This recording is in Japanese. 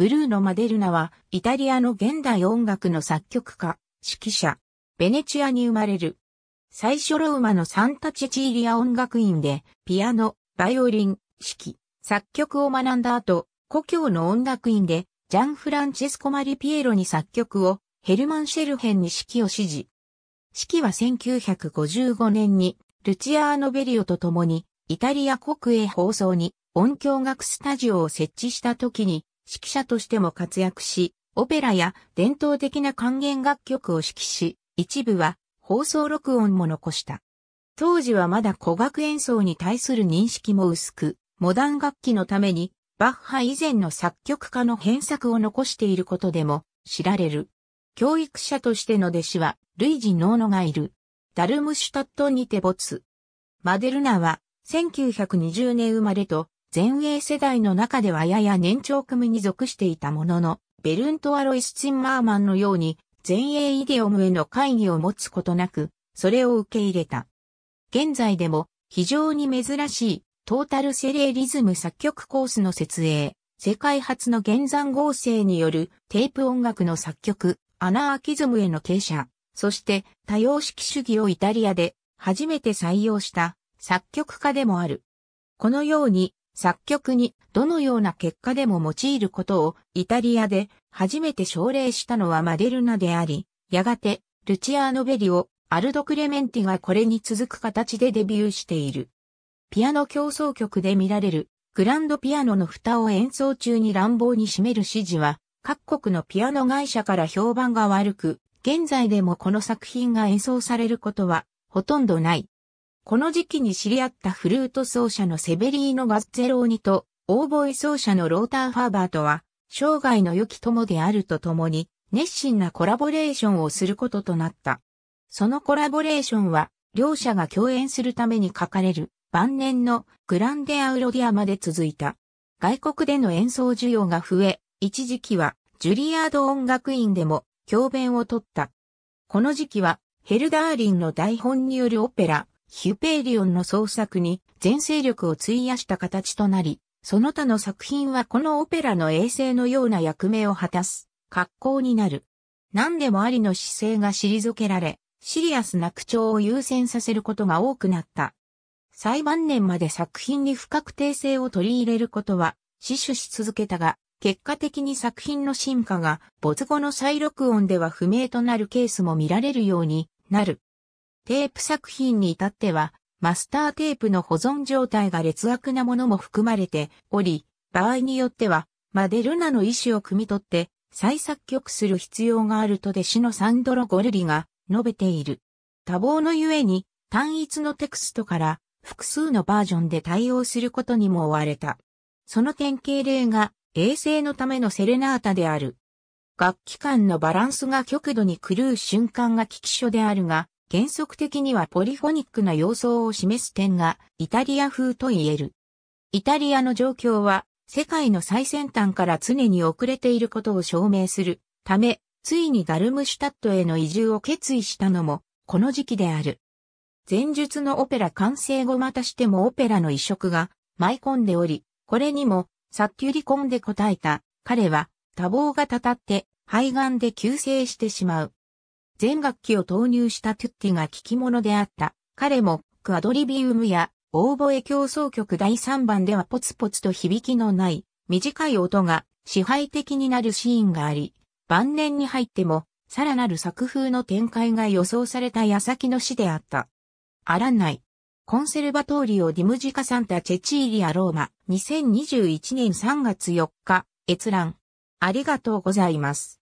ブルーノ・マデルナは、イタリアの現代音楽の作曲家、指揮者、ベネチアに生まれる。最初ローマのサンタチェチーリア音楽院で、ピアノ、バイオリン、指揮、作曲を学んだ後、故郷の音楽院で、ジャン・フランチェスコ・マリピエロに作曲を、ヘルマン・シェルヘンに指揮を指示。指揮は1955年に、ルチアーノ・ベリオと共に、イタリア国営放送に音響学スタジオを設置した時に指揮者としても活躍し、オペラや伝統的な還元楽曲を指揮し、一部は放送録音も残した。当時はまだ古楽演奏に対する認識も薄く、モダン楽器のためにバッハ以前の作曲家の編作を残していることでも知られる。教育者としての弟子は、ルイジ・ノーノがいる。ダルムシュタットにて没。マデルナは、1920年生まれと、前衛世代の中ではやや年長組に属していたものの、ベルント・アロイス・チンマーマンのように、前衛イデオムへの会議を持つことなく、それを受け入れた。現在でも、非常に珍しい、トータルセレリズム作曲コースの設営、世界初の減算合成によるテープ音楽の作曲、アナーキズムへの傾斜、そして多様式主義をイタリアで初めて採用した作曲家でもある。このように作曲にどのような結果でも用いることをイタリアで初めて奨励したのはマデルナであり、やがてルチアーノ・ベリオ、アルド・クレメンティがこれに続く形でデビューしている。ピアノ競争曲で見られるグランドピアノの蓋を演奏中に乱暴に締める指示は各国のピアノ会社から評判が悪く、現在でもこの作品が演奏されることはほとんどない。この時期に知り合ったフルート奏者のセベリーノ・ガッツェローニと、オーボエ奏者のローター・ファーバーとは、生涯の良き友であるとともに、熱心なコラボレーションをすることとなった。そのコラボレーションは、両者が共演するために書かれる、晩年のグランデアウロディアまで続いた。外国での演奏需要が増え、一時期は、ジュリアード音楽院でも、教鞭を取った。この時期は、ヘルダーリンの台本によるオペラ、ヒュペーリオンの創作に全勢力を費やした形となり、その他の作品はこのオペラの衛星のような役目を果たす、格好になる。何でもありの姿勢が退けられ、シリアスな口調を優先させることが多くなった。最晩年まで作品に不確定性を取り入れることは、死守し続けたが、結果的に作品の進化が、没後の再録音では不明となるケースも見られるようになる。テープ作品に至っては、マスターテープの保存状態が劣悪なものも含まれており、場合によっては、マデルナの意思を汲み取って、再作曲する必要があると弟子のサンドロ・ゴルリが述べている。多忙のゆえに、単一のテクストから複数のバージョンで対応することにも追われた。その典型例が、衛星のためのセレナータである。楽器間のバランスが極度に狂う瞬間が危機所であるが、原則的にはポリフォニックな様相を示す点がイタリア風と言える。イタリアの状況は世界の最先端から常に遅れていることを証明するため、ついにダルムシュタットへの移住を決意したのもこの時期である。前述のオペラ完成後またしてもオペラの移植が舞い込んでおり、これにもサッキュリコンで答えた彼は多忙がたたって肺がんで急性してしまう。全楽器を投入したトゥッティが聴き物であった。彼も、クアドリビウムや、オーボエ競争曲第3番ではポツポツと響きのない、短い音が支配的になるシーンがあり、晩年に入っても、さらなる作風の展開が予想された矢先の死であった。あらない。コンセルバトーリオ・ディムジカ・サンタ・チェチーリア・ローマ。2021年3月4日、閲覧。ありがとうございます。